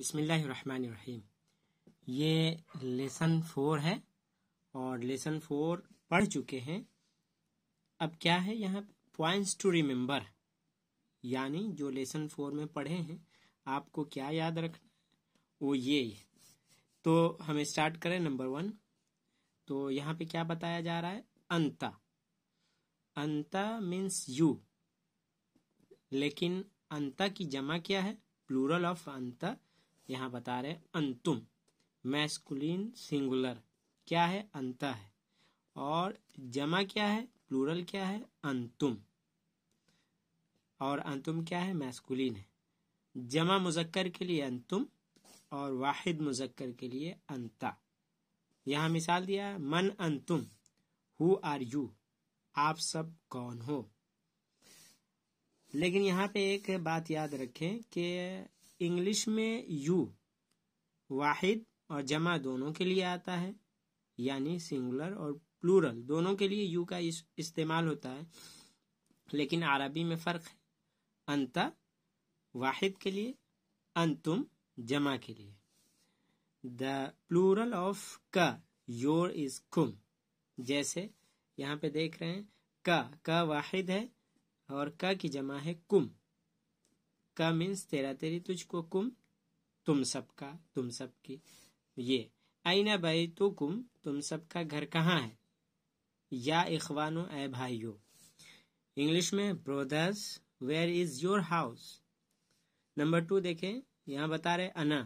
बिसमीम ये lesson four है और लेसन फोर पढ़ चुके हैं अब क्या है यहाँ पॉइंट्स टू रिमेम्बर यानी जो लेसन फोर में पढ़े हैं आपको क्या याद रखना वो ये है तो हम स्टार्ट करें नंबर वन तो यहाँ पे क्या बताया जा रहा है अंता अंता मीन्स यू लेकिन अंता की जमा क्या है प्लूरल ऑफ अंता यहाँ बता रहे अंतुम मैस्कुलिन सिंगुलर क्या है अंता है और जमा क्या है प्लूरल क्या है अंतुम और अंतुम क्या है मैस्कुलिन है जमा मुजक्कर के लिए अंतुम और वाहिद मुजक्कर के लिए अंता यहाँ मिसाल दिया है मन अंतुम हु आर यू आप सब कौन हो लेकिन यहाँ पे एक बात याद रखें कि इंग्लिश में यू वाहिद और जमा दोनों के लिए आता है यानी सिंगुलर और प्लूरल दोनों के लिए यू का इस, इस्तेमाल होता है लेकिन अरबी में फ़र्क है अंत वाहिद के लिए अंतुम जमा के लिए द प्लूरल ऑफ क योर इज कुम जैसे यहाँ पे देख रहे हैं क क वाहिद है और क की जमा है कुम का मीन्स तेरा तेरी तुझको कुम तुम सबका तुम सबकी ये आईना भाई तो कुम तुम सबका घर कहाँ है या इखवानो ए भाईयो इंग्लिश में brothers where is your house number two देखे यहाँ बता रहे अना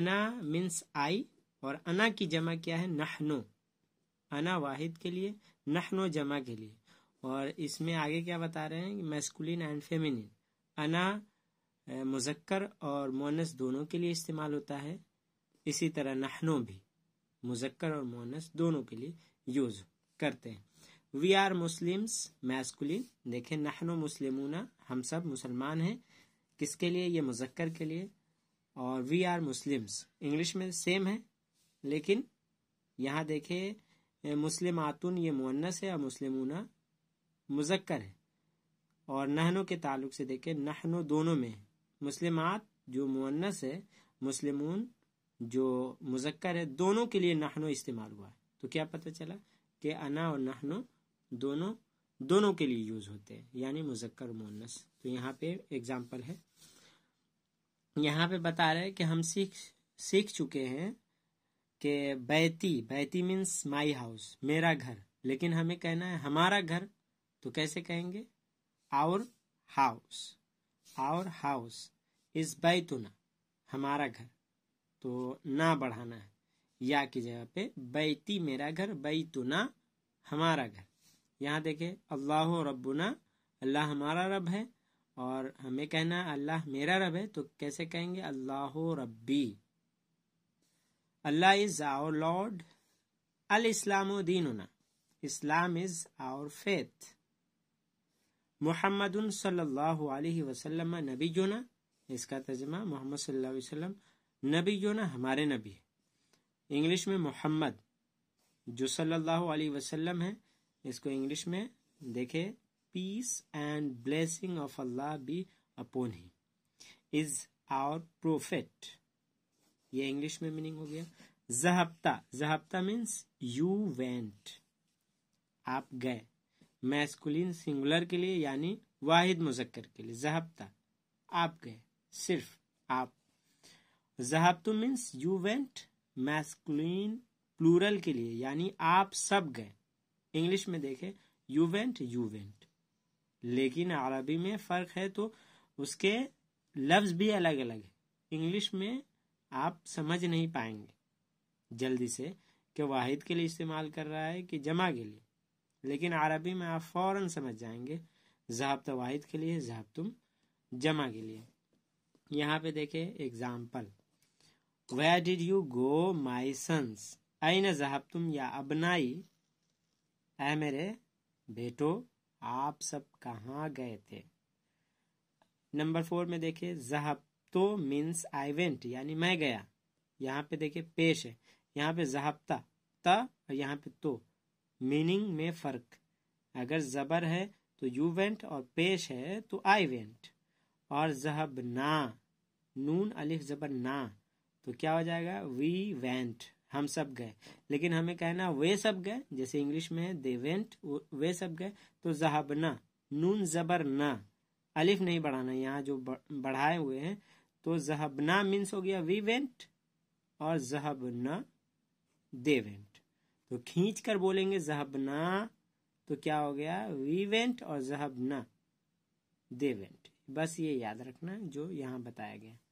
अना मीन्स आई और अना की जमा क्या है नहनो अना वाहिद के लिए नहनो जमा के लिए और इसमें आगे क्या बता रहे हैं मैस्कुलिन एंड फेमिनिन अना मुजक्कर और मोनस दोनों के लिए इस्तेमाल होता है इसी तरह नहनो भी मुजक्कर और मोनस दोनों के लिए यूज करते हैं वी आर मुस्लिम्स मैस्कुलिन देखें नहनो मुस्लिमूना हम सब मुसलमान हैं किसके लिए ये मुजक्कर के लिए और वी आर मुस्लिम्स इंग्लिश में सेम है लेकिन यहाँ देखे मुस्लिम आतुन ये मुन्नस है और मुस्लिमूना मुजक्कर है और नहनों के ताल्लुक से देखें नहनों दोनों में है मुस्लिमात जो मुन्नस है मुस्लिमून जो मुजक्कर है दोनों के लिए नहनो इस्तेमाल हुआ है तो क्या पता चला कि अना और नहनो दोनों दोनों के लिए यूज होते हैं यानी मुजक्कर मुन्नस तो यहाँ पे एग्जाम्पल है यहाँ पे बता रहे कि हम सीख सीख चुके हैं कि बैती बैती मीन्स माई हाउस मेरा घर लेकिन हमें कहना है हमारा घर तो कैसे कहेंगे our house our house is बैतुना हमारा घर तो ना बढ़ाना है या की जगह पे बैती मेरा घर बैतुना हमारा घर यहाँ देखे अल्लाह रबुना अल्लाह हमारा रब है और हमें कहना अल्लाह मेरा रब है तो कैसे कहेंगे अल्लाह रब्बी अल्लाह इज आवर लॉर्ड अल इस्लाम दीन उना इस्लाम इज आवर फेथ मोहम्मद वसल्लम नबी जोना इसका तर्जमा मोहम्मद वसल्लम नबी जोना हमारे नबी इंग्लिश में मोहम्मद जो सल्लल्लाहु अलैहि वसल्लम है इसको इंग्लिश में देखे peace and blessing of Allah be upon he is our prophet ये इंग्लिश में मीनिंग हो गया जहाप्ता जहाप्ता मीन्स यू वेंट आप गए मैस्कुलिन सिंगुलर के लिए यानी वाहिद मुजक्कर के लिए जहाबता आप गए सिर्फ आप जहबतु means you went masculine plural के लिए यानी आप सब गए इंग्लिश में देखें यू वेंट यू वेंट लेकिन अरबी में फर्क है तो उसके लफ्ज भी अलग अलग है इंग्लिश में आप समझ नहीं पाएंगे जल्दी से कि वाहिद के लिए इस्तेमाल कर रहा है कि जमा के लिए लेकिन अरबी में आप फौरन समझ जाएंगे जहाब तो वाहिद के लिए जहाब तुम जमा के लिए यहाँ पे देखे example where did you go my sons आइन जहाब तुम या अबनाई ए मेरे बेटो आप सब कहाँ गए थे नंबर फोर में देखे जहाब तो मीन्स आई वेंट यानी मैं गया यहाँ पे देखे पेश है यहाँ पे जहाबता त और यहाँ पे तो मीनिंग में फ़र्क अगर ज़बर है तो यू वेंट और पेश है तो आई वेंट और जहब ना नून अलिफ ज़बर ना तो क्या हो जाएगा वी वेंट हम सब गए लेकिन हमें कहना वे सब गए जैसे इंग्लिश में है दे वेंट वे सब गए तो जहब ना नून ज़बर ना अलिफ नहीं बढ़ाना यहाँ जो बढ़ाए हुए हैं तो जहब ना मीन्स हो गया वी वेंट और ना दे वेंट तो खींच कर बोलेंगे जहबना तो क्या हो गया वी वेंट और जहबना दे वेंट बस ये याद रखना जो यहाँ बताया गया